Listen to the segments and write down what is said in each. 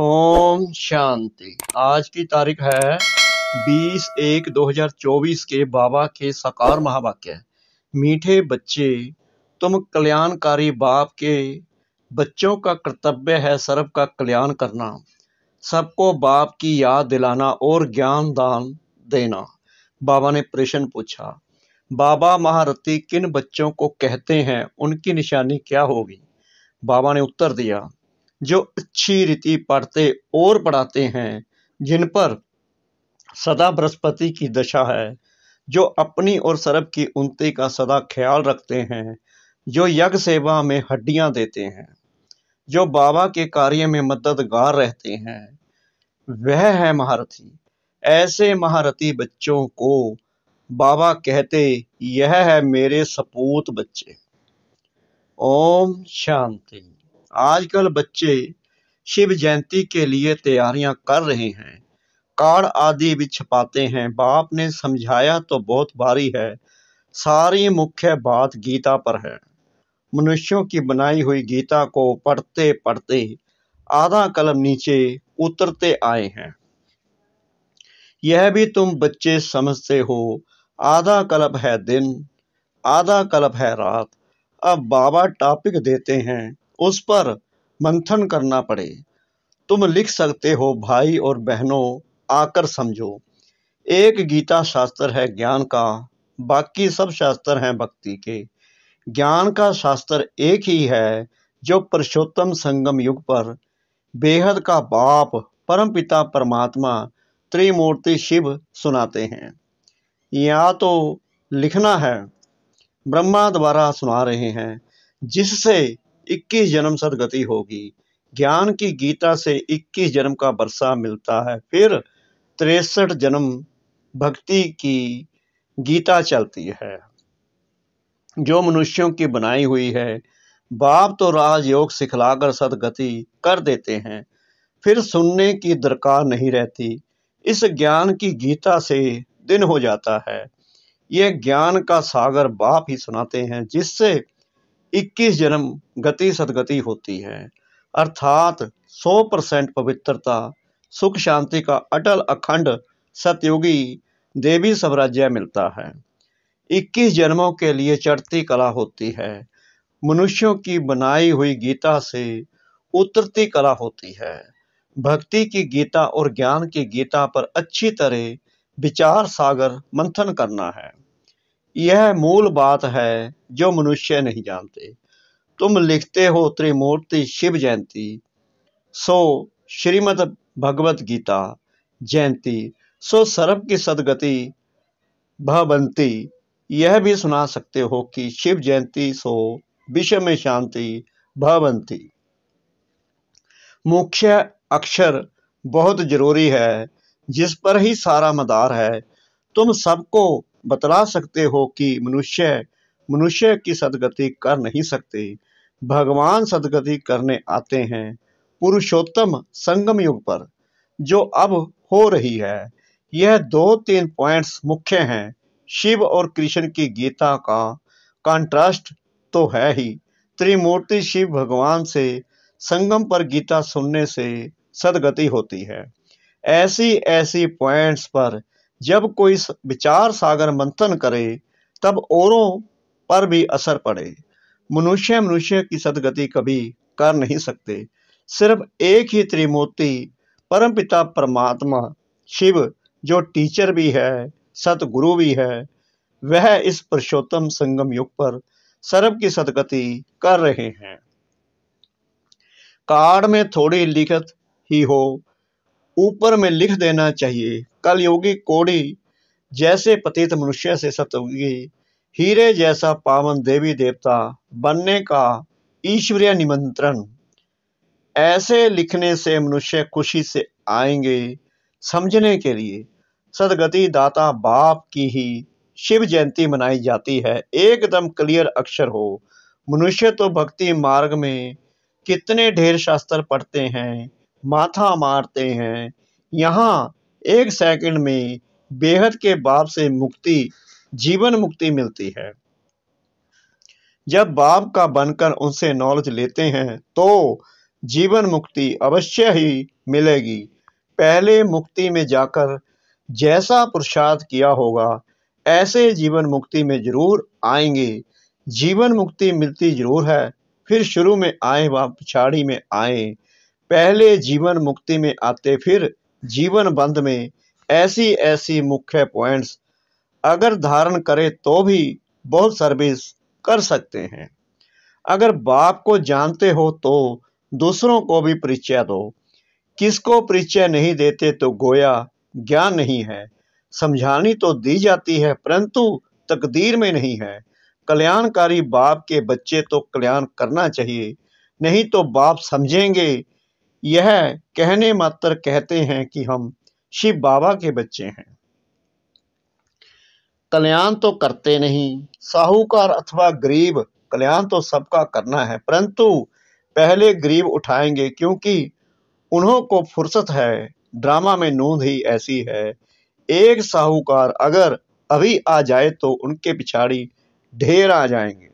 ओम शांति आज की तारीख है 20 एक 2024 के बाबा के साकार महावाक्य मीठे बच्चे तुम कल्याणकारी बाप के बच्चों का कर्तव्य है सर्व का कल्याण करना सबको बाप की याद दिलाना और ज्ञान दान देना बाबा ने प्रश्न पूछा बाबा महारथी किन बच्चों को कहते हैं उनकी निशानी क्या होगी बाबा ने उत्तर दिया जो अच्छी रीति पढ़ते और पढ़ाते हैं जिन पर सदा बृहस्पति की दशा है जो अपनी और सर्प की उन्नति का सदा ख्याल रखते हैं जो यज्ञ सेवा में हड्डियां देते हैं जो बाबा के कार्य में मददगार रहते हैं वह है महारथी ऐसे महारथी बच्चों को बाबा कहते यह है मेरे सपूत बच्चे ओम शांति आजकल बच्चे शिव जयंती के लिए तैयारियां कर रहे हैं कार्ड आदि भी छपाते हैं बाप ने समझाया तो बहुत भारी है सारी मुख्य बात गीता पर है मनुष्यों की बनाई हुई गीता को पढ़ते पढ़ते आधा कलम नीचे उतरते आए हैं यह भी तुम बच्चे समझते हो आधा कलब है दिन आधा कलब है रात अब बाबा टॉपिक देते हैं उस पर मंथन करना पड़े तुम लिख सकते हो भाई और बहनों आकर समझो एक गीता शास्त्र है ज्ञान का बाकी सब शास्त्र हैं भक्ति के ज्ञान का शास्त्र एक ही है जो पुरुषोत्तम संगम युग पर बेहद का बाप परम पिता परमात्मा त्रिमूर्ति शिव सुनाते हैं या तो लिखना है ब्रह्मा द्वारा सुना रहे हैं जिससे इक्कीस जन्म सदगति होगी ज्ञान की गीता से इक्कीस जन्म का वर्षा मिलता है फिर तिरसठ जन्म भक्ति की गीता चलती है जो मनुष्यों की बनाई हुई है बाप तो राजयोग सिखलाकर सदगति कर देते हैं फिर सुनने की दरकार नहीं रहती इस ज्ञान की गीता से दिन हो जाता है यह ज्ञान का सागर बाप ही सुनाते हैं जिससे इक्कीस जन्म गति सदगति होती है अर्थात 100 परसेंट पवित्रता सुख शांति का अटल अखंड सतयोगी देवी साम्राज्य मिलता है 21 जन्मों के लिए चढ़ती कला होती है मनुष्यों की बनाई हुई गीता से उतरती कला होती है भक्ति की गीता और ज्ञान की गीता पर अच्छी तरह विचार सागर मंथन करना है यह मूल बात है जो मनुष्य नहीं जानते तुम लिखते हो त्रिमूर्ति शिव जयंती सो श्रीमद भगवत गीता जयंती सो सर्व की सदगति भवंती यह भी सुना सकते हो कि शिव जयंती सो विश्व में शांति भवंती मुख्य अक्षर बहुत जरूरी है जिस पर ही सारा मदार है तुम सबको बतला सकते हो कि मनुष्य मनुष्य की सदगति कर नहीं सकते भगवान सदगति करने आते हैं पुरुषोत्तम संगम युग पर जो अब हो रही है यह दो तीन पॉइंट्स मुख्य हैं शिव और कृष्ण की गीता का कंट्रास्ट तो है ही त्रिमूर्ति शिव भगवान से संगम पर गीता सुनने से सदगति होती है ऐसी ऐसी पॉइंट्स पर जब कोई विचार सागर मंथन करे तब औरों पर भी असर पड़े मनुष्य मनुष्य की सदगति कभी कर नहीं सकते सिर्फ एक ही त्रिमूर्ति परम पिता परमात्मा शिव जो टीचर भी है सतगुरु भी है वह इस पुरुषोत्तम संगम युग पर सर्व की सदगति कर रहे हैं कार्ड में थोड़ी लिखत ही हो ऊपर में लिख देना चाहिए कलयोगी कोड़ी जैसे पतित मनुष्य से सतोगी हीरे जैसा पावन देवी देवता बनने का ईश्वरीय निमंत्रण ऐसे लिखने से मनुष्य खुशी से आएंगे समझने के लिए सदगति दाता बाप की ही शिव जयंती मनाई जाती है एकदम क्लियर अक्षर हो मनुष्य तो भक्ति मार्ग में कितने ढेर शास्त्र पढ़ते हैं माथा मारते हैं यहाँ एक सेकंड में बेहद के बाप से मुक्ति जीवन मुक्ति मिलती है जब बाप का बनकर उनसे नॉलेज लेते हैं तो जीवन मुक्ति अवश्य ही मिलेगी पहले मुक्ति में जाकर जैसा पुरुषार्थ किया होगा ऐसे जीवन मुक्ति में जरूर आएंगे जीवन मुक्ति मिलती जरूर है फिर शुरू में आए व पिछाड़ी में आए पहले जीवन मुक्ति में आते फिर जीवन बंद में ऐसी ऐसी मुख्य पॉइंट्स अगर धारण करें तो भी बहुत सर्विस कर सकते हैं अगर बाप को जानते हो तो दूसरों को भी परिचय दो किसको परिचय नहीं देते तो गोया ज्ञान नहीं है समझानी तो दी जाती है परंतु तकदीर में नहीं है कल्याणकारी बाप के बच्चे तो कल्याण करना चाहिए नहीं तो बाप समझेंगे यह कहने मात्र कहते हैं कि हम शिव बाबा के बच्चे हैं कल्याण तो करते नहीं साहूकार अथवा गरीब कल्याण तो सबका करना है परंतु पहले गरीब उठाएंगे क्योंकि उन्हों को फुर्सत है ड्रामा में नूंद ही ऐसी है एक साहूकार अगर अभी आ जाए तो उनके पिछाड़ी ढेर आ जाएंगे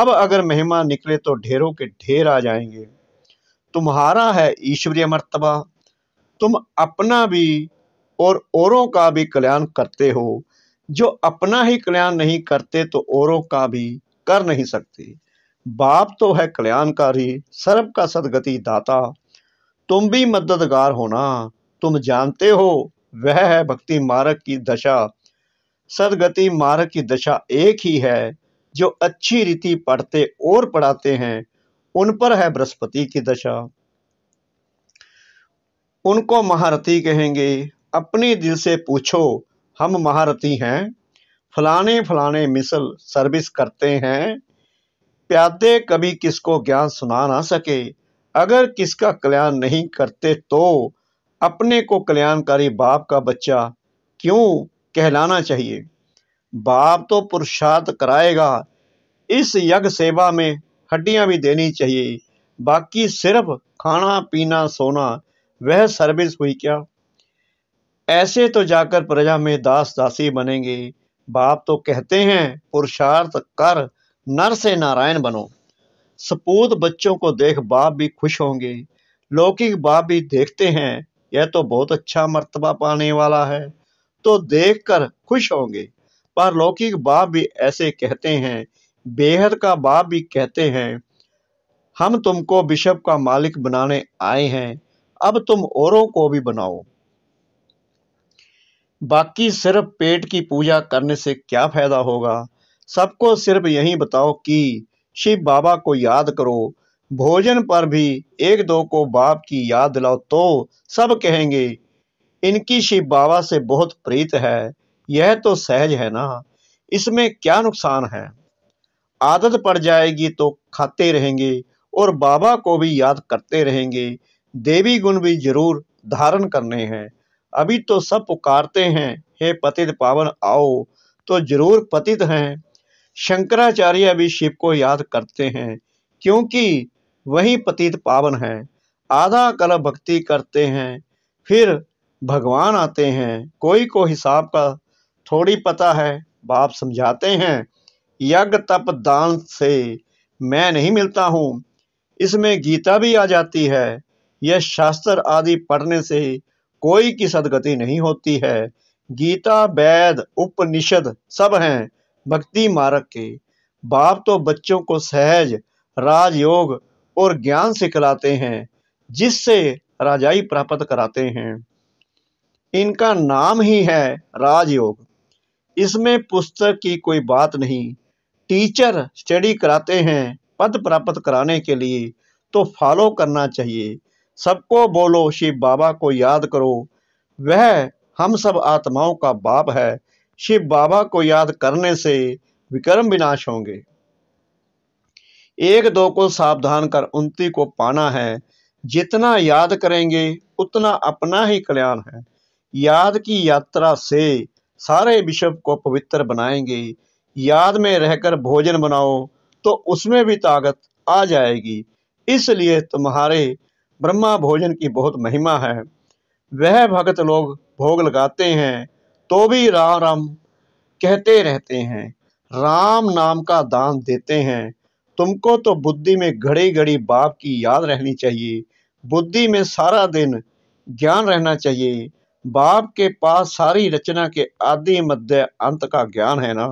अब अगर मेहमान निकले तो ढेरों के ढेर आ जाएंगे तुम्हारा है ईश्वरीय मर्तबा तुम अपना भी और औरों का भी कल्याण करते हो जो अपना ही कल्याण नहीं करते तो औरों का भी कर नहीं सकते बाप तो है कल्याणकारी सर्व का सदगति दाता तुम भी मददगार होना तुम जानते हो वह है भक्ति मार्ग की दशा सदगति मार्ग की दशा एक ही है जो अच्छी रीति पढ़ते और पढ़ाते हैं उन पर है बृहस्पति की दशा उनको महारथी कहेंगे अपने दिल से पूछो हम महारथी हैं फलाने फलाने मिसल सर्विस करते हैं प्यादे कभी किसको ज्ञान सुना ना सके अगर किसका कल्याण नहीं करते तो अपने को कल्याणकारी बाप का बच्चा क्यों कहलाना चाहिए बाप तो पुरुषार्थ कराएगा इस यज्ञ सेवा में हड्डियां भी देनी चाहिए बाकी सिर्फ खाना पीना सोना वह सर्विस हुई क्या ऐसे तो जाकर प्रजा में दास दासी बनेंगे बाप तो कहते हैं पुरुषार्थ कर नर से नारायण बनो सपूत बच्चों को देख बाप भी खुश होंगे लौकिक बाप भी देखते हैं यह तो बहुत अच्छा मर्तबा पाने वाला है तो देखकर खुश होंगे पर लौकिक बाप भी ऐसे कहते हैं बेहद का बाप भी कहते हैं हम तुमको बिशप का मालिक बनाने आए हैं अब तुम औरों को भी बनाओ बाकी सिर्फ पेट की पूजा करने से क्या फायदा होगा सबको सिर्फ यही बताओ कि शिव बाबा को याद करो भोजन पर भी एक दो को बाप की याद दिलाओ तो सब कहेंगे इनकी शिव बाबा से बहुत प्रीत है यह तो सहज है ना इसमें क्या नुकसान है आदत पड़ जाएगी तो खाते रहेंगे और बाबा को भी याद करते रहेंगे देवी गुण भी जरूर धारण करने हैं अभी तो सब पुकारते हैं हे पतित पावन आओ तो जरूर पतित हैं शंकराचार्य भी शिव को याद करते हैं क्योंकि वही पतित पावन है आधा कल भक्ति करते हैं फिर भगवान आते हैं कोई को हिसाब का थोड़ी पता है बाप समझाते हैं यज्ञ तप दान से मैं नहीं मिलता हूँ इसमें गीता भी आ जाती है यह शास्त्र आदि पढ़ने से कोई की सदगति नहीं होती है गीता वेद उपनिषद सब हैं भक्ति मार्ग के बाप तो बच्चों को सहज राजयोग और ज्ञान सिखलाते हैं जिससे राजाई प्राप्त कराते हैं इनका नाम ही है राजयोग इसमें पुस्तक की कोई बात नहीं टीचर स्टडी कराते हैं पद प्राप्त कराने के लिए तो फॉलो करना चाहिए सबको बोलो शिव बाबा को याद करो वह हम सब आत्माओं का बाप है शिव बाबा को याद करने से विक्रम विनाश होंगे एक दो को सावधान कर उन्नति को पाना है जितना याद करेंगे उतना अपना ही कल्याण है याद की यात्रा से सारे विश्व को पवित्र बनाएंगे याद में रहकर भोजन बनाओ तो उसमें भी ताकत आ जाएगी इसलिए तुम्हारे ब्रह्मा भोजन की बहुत महिमा है वह भगत लोग भोग लगाते हैं तो भी राम राम कहते रहते हैं राम नाम का दान देते हैं तुमको तो बुद्धि में घड़ी घड़ी बाप की याद रहनी चाहिए बुद्धि में सारा दिन ज्ञान रहना चाहिए बाप के पास सारी रचना के आदि मध्य अंत का ज्ञान है ना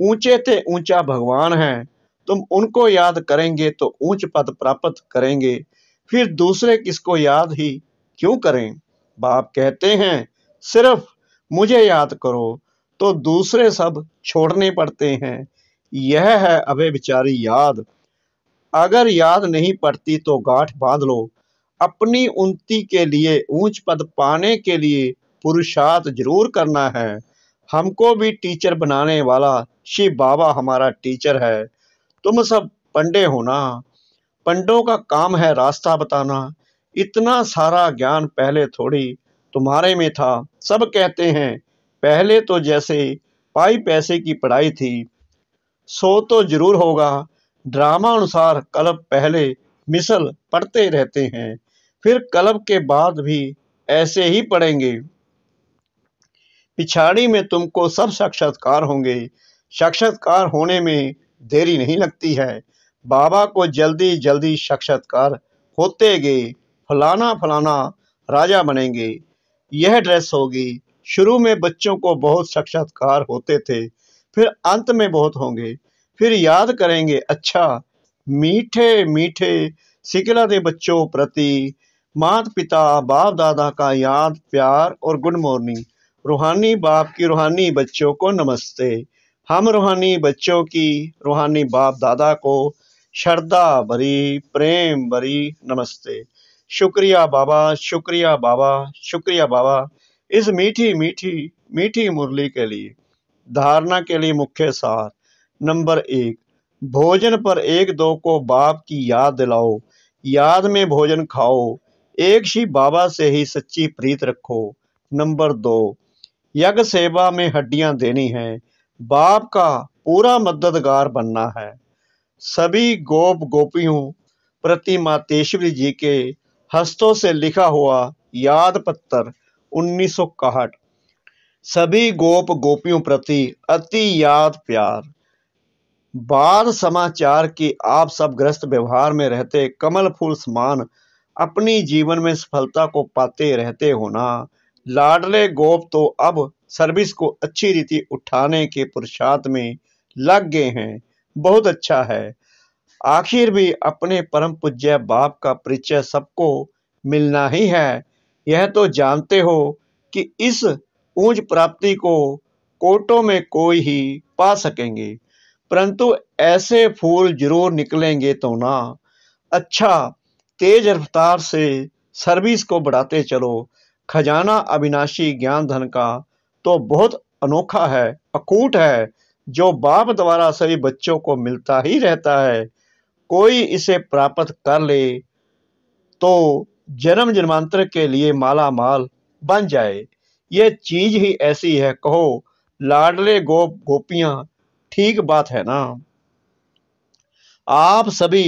ऊंचे से ऊंचा भगवान है तुम उनको याद करेंगे तो ऊंच पद प्राप्त करेंगे फिर दूसरे किसको याद ही क्यों करें बाप कहते हैं सिर्फ मुझे याद करो तो दूसरे सब छोड़ने पड़ते हैं यह है अबे बिचारी याद अगर याद नहीं पड़ती तो गांठ बांध लो अपनी उन्नति के लिए ऊंच पद पाने के लिए पुरुषार्थ जरूर करना है हमको भी टीचर बनाने वाला शिव बाबा हमारा टीचर है तुम सब पंडे होना पंडों का काम है रास्ता बताना इतना सारा ज्ञान पहले थोड़ी तुम्हारे में था सब कहते हैं पहले तो जैसे पाई पैसे की पढ़ाई थी सो तो जरूर होगा ड्रामा अनुसार कलब पहले मिसल पढ़ते रहते हैं फिर कलब के बाद भी ऐसे ही पढ़ेंगे पिछाड़ी में तुमको सब साक्षात्कार होंगे साक्षात्कार होने में देरी नहीं लगती है बाबा को जल्दी जल्दी साक्षात्कार होते गए फलाना फलाना राजा बनेंगे यह ड्रेस होगी शुरू में बच्चों को बहुत साक्षात्कार होते थे फिर अंत में बहुत होंगे फिर याद करेंगे अच्छा मीठे मीठे सिकला दे बच्चों प्रति मात पिता बाप दादा का याद प्यार और गुड मॉर्निंग रूहानी बाप की रूहानी बच्चों को नमस्ते हम रूहानी बच्चों की रूहानी बाप दादा को श्रद्धा भरी प्रेम भरी नमस्ते शुक्रिया बाबा शुक्रिया बाबा शुक्रिया बाबा इस मीठी मीठी मीठी मुरली के लिए धारणा के लिए मुख्य सार नंबर एक भोजन पर एक दो को बाप की याद दिलाओ याद में भोजन खाओ एक ही बाबा से ही सच्ची प्रीत रखो नंबर दो यज्ञ सेवा में हड्डियां देनी है बाप का पूरा मददगार बनना है सभी गोप गोपियों प्रति मातेश्वरी जी के हस्तों से लिखा हुआ याद पत्र उन्नीस सभी गोप गोपियों प्रति अति याद प्यार बाद समाचार की आप सब ग्रस्त व्यवहार में रहते कमल फूल समान अपनी जीवन में सफलता को पाते रहते होना लाडले गोप तो अब सर्विस को अच्छी रीति उठाने के पुरुषार्थ में लग गए हैं बहुत अच्छा है आखिर भी अपने परम पूज्य बाप का परिचय सबको मिलना ही है यह तो जानते हो कि इस ऊंच प्राप्ति को कोटों में कोई ही पा सकेंगे परंतु ऐसे फूल जरूर निकलेंगे तो ना अच्छा तेज रफ्तार से सर्विस को बढ़ाते चलो खजाना अविनाशी ज्ञान धन का तो बहुत अनोखा है अकूट है जो बाप द्वारा सभी बच्चों को मिलता ही रहता है कोई इसे प्राप्त कर ले तो जन्म जन्मांतर के लिए माला माल बन जाए यह चीज ही ऐसी है कहो लाडले गोप गोपियां ठीक बात है ना आप सभी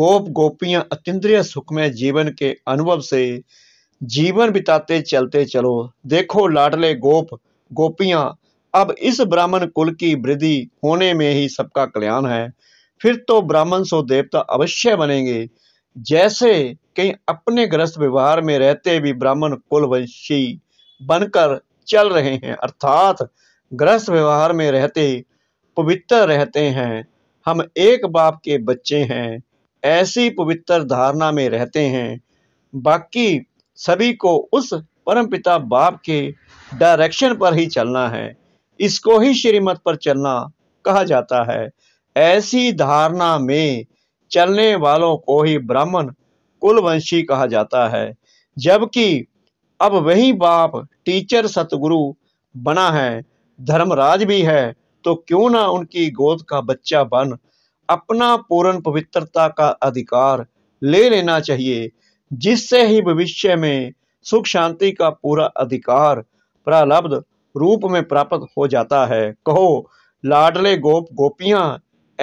गोप गोपियां अतिय सुख में जीवन के अनुभव से जीवन बिताते चलते चलो देखो लाडले गोप गोपियां अब इस ब्राह्मण कुल की वृद्धि होने में ही सबका कल्याण है फिर तो ब्राह्मण सो देवता अवश्य बनेंगे जैसे कहीं अपने ग्रस्त व्यवहार में रहते भी ब्राह्मण कुलवंशी बनकर चल रहे हैं अर्थात ग्रस्त व्यवहार में रहते पवित्र रहते हैं हम एक बाप के बच्चे हैं ऐसी पवित्र धारणा में रहते हैं बाकी सभी को उस परमपिता बाप के डायरेक्शन पर ही चलना है इसको ही श्रीमत पर चलना कहा जाता है ऐसी धारणा में चलने वालों को ही ब्राह्मण कुलवंशी कहा जाता है जबकि अब वही बाप टीचर सतगुरु बना है धर्मराज भी है तो क्यों ना उनकी गोद का बच्चा बन अपना पूर्ण पवित्रता का अधिकार ले लेना चाहिए जिससे ही भविष्य में सुख शांति का पूरा अधिकार प्रलब्ध रूप में प्राप्त हो जाता है कहो लाडले गोप गोपियां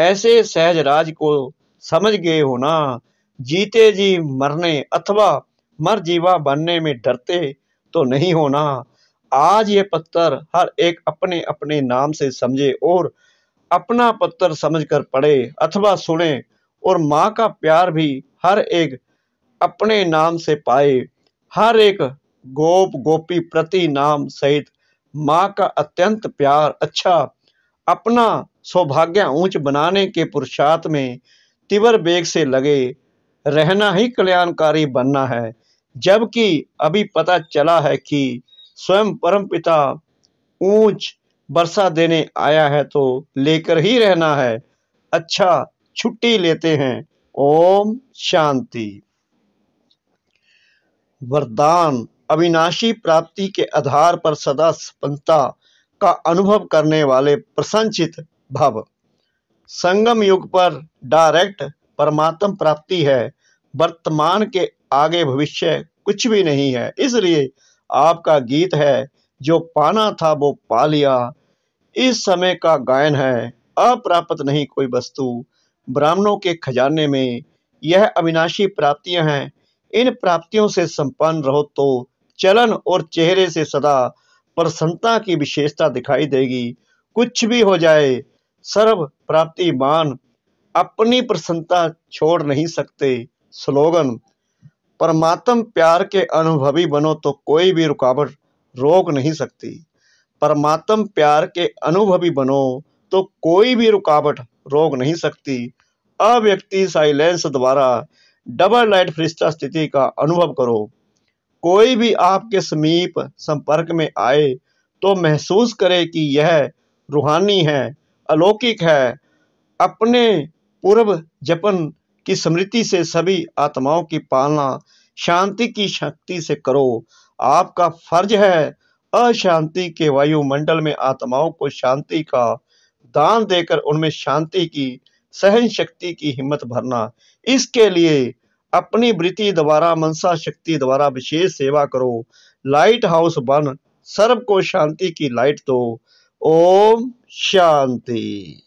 ऐसे सहज राज को समझ गए हो ना जीते जी मरने अथवा मर जीवा बनने में डरते तो नहीं होना आज ये पत्थर हर एक अपने अपने नाम से समझे और अपना पत्थर समझकर पढ़े अथवा सुने और माँ का प्यार भी हर एक अपने नाम से पाए हर एक गोप गोपी प्रति नाम सहित माँ का अत्यंत प्यार अच्छा अपना सौभाग्य ऊंच बनाने के पुरुषार्थ में तीव्र बेग से लगे रहना ही कल्याणकारी बनना है जबकि अभी पता चला है कि स्वयं परम पिता ऊंच वर्षा देने आया है तो लेकर ही रहना है अच्छा छुट्टी लेते हैं ओम शांति वरदान अविनाशी प्राप्ति के आधार पर सदा संपन्नता का अनुभव करने वाले प्रसन्नचित भव संगम युग पर डायरेक्ट परमात्म प्राप्ति है वर्तमान के आगे भविष्य कुछ भी नहीं है इसलिए आपका गीत है जो पाना था वो पा लिया इस समय का गायन है अप्राप्त नहीं कोई वस्तु ब्राह्मणों के खजाने में यह अविनाशी प्राप्तियां हैं इन प्राप्तियों से संपन्न रहो तो चलन और चेहरे से सदा प्रसन्नता की विशेषता दिखाई देगी कुछ भी हो जाए सर्व मान अपनी प्रसन्नता छोड़ नहीं सकते स्लोगन परमात्म प्यार के अनुभवी बनो तो कोई भी रुकावट रोक नहीं सकती परमात्म प्यार के अनुभवी बनो तो कोई भी रुकावट रोक नहीं सकती अव्यक्ति साइलेंस द्वारा डबल लाइट फरिश्ता स्थिति का अनुभव करो कोई भी आपके समीप संपर्क में आए तो महसूस करे कि यह रूहानी है अलौकिक है अपने पूर्व जपन की स्मृति से सभी आत्माओं की पालना शांति की शक्ति से करो आपका फर्ज है अशांति के वायुमंडल में आत्माओं को शांति का दान देकर उनमें शांति की सहन शक्ति की हिम्मत भरना इसके लिए अपनी वृत्ति द्वारा मनसा शक्ति द्वारा विशेष सेवा करो लाइट हाउस बन सर्व को शांति की लाइट दो ओम शांति